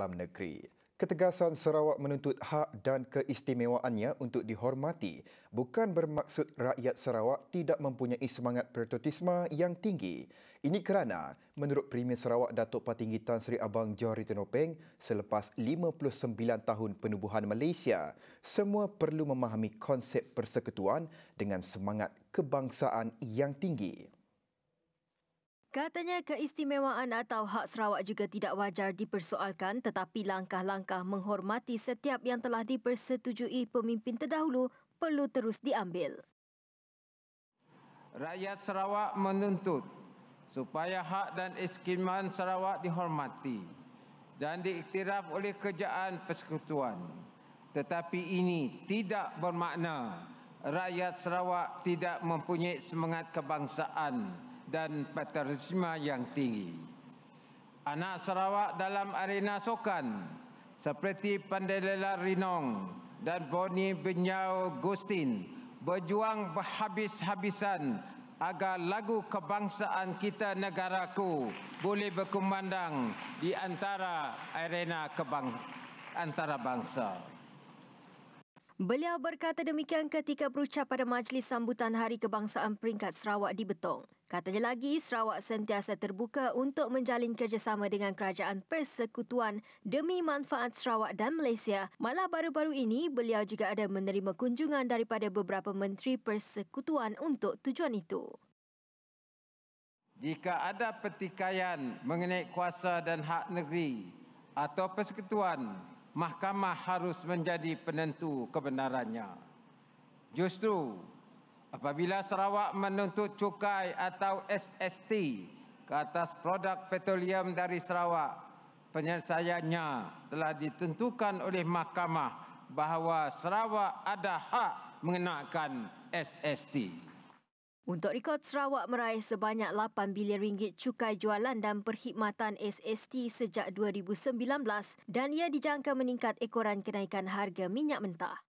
Pelam Negeri. Ketegasan Sarawak menuntut hak dan keistimewaannya untuk dihormati bukan bermaksud rakyat Sarawak tidak mempunyai semangat patriotisme yang tinggi. Ini kerana menurut Premier Sarawak Datuk Patinggi Tan Sri Abang Johari Tenopeng selepas 59 tahun penubuhan Malaysia, semua perlu memahami konsep persekutuan dengan semangat kebangsaan yang tinggi. Katanya keistimewaan atau hak Sarawak juga tidak wajar dipersoalkan tetapi langkah-langkah menghormati setiap yang telah dipersetujui pemimpin terdahulu perlu terus diambil. Rakyat Sarawak menuntut supaya hak dan istimewaan Sarawak dihormati dan diiktiraf oleh kerajaan persekutuan. Tetapi ini tidak bermakna rakyat Sarawak tidak mempunyai semangat kebangsaan dan patriotisme yang tinggi. Anak Sarawak dalam arena sokan seperti Pandelela Rinong dan Boni Benyau Gustin berjuang berhabis-habisan agar lagu kebangsaan kita negaraku boleh berkumandang di antara arena kebang antara bangsa. Beliau berkata demikian ketika berucap pada majlis sambutan Hari Kebangsaan Peringkat Sarawak di Betong. Katanya lagi, Sarawak sentiasa terbuka untuk menjalin kerjasama dengan kerajaan persekutuan demi manfaat Sarawak dan Malaysia. Malah baru-baru ini, beliau juga ada menerima kunjungan daripada beberapa menteri persekutuan untuk tujuan itu. Jika ada pertikaian mengenai kuasa dan hak negeri atau persekutuan mahkamah harus menjadi penentu kebenarannya. Justru, apabila Sarawak menuntut cukai atau SST ke atas produk petroleum dari Sarawak, penyelesaiannya telah ditentukan oleh mahkamah bahawa Sarawak ada hak mengenakan SST. Untuk rekod Sarawak meraih sebanyak 8 bilion ringgit cukai jualan dan perkhidmatan SST sejak 2019 dan ia dijangka meningkat ekoran kenaikan harga minyak mentah.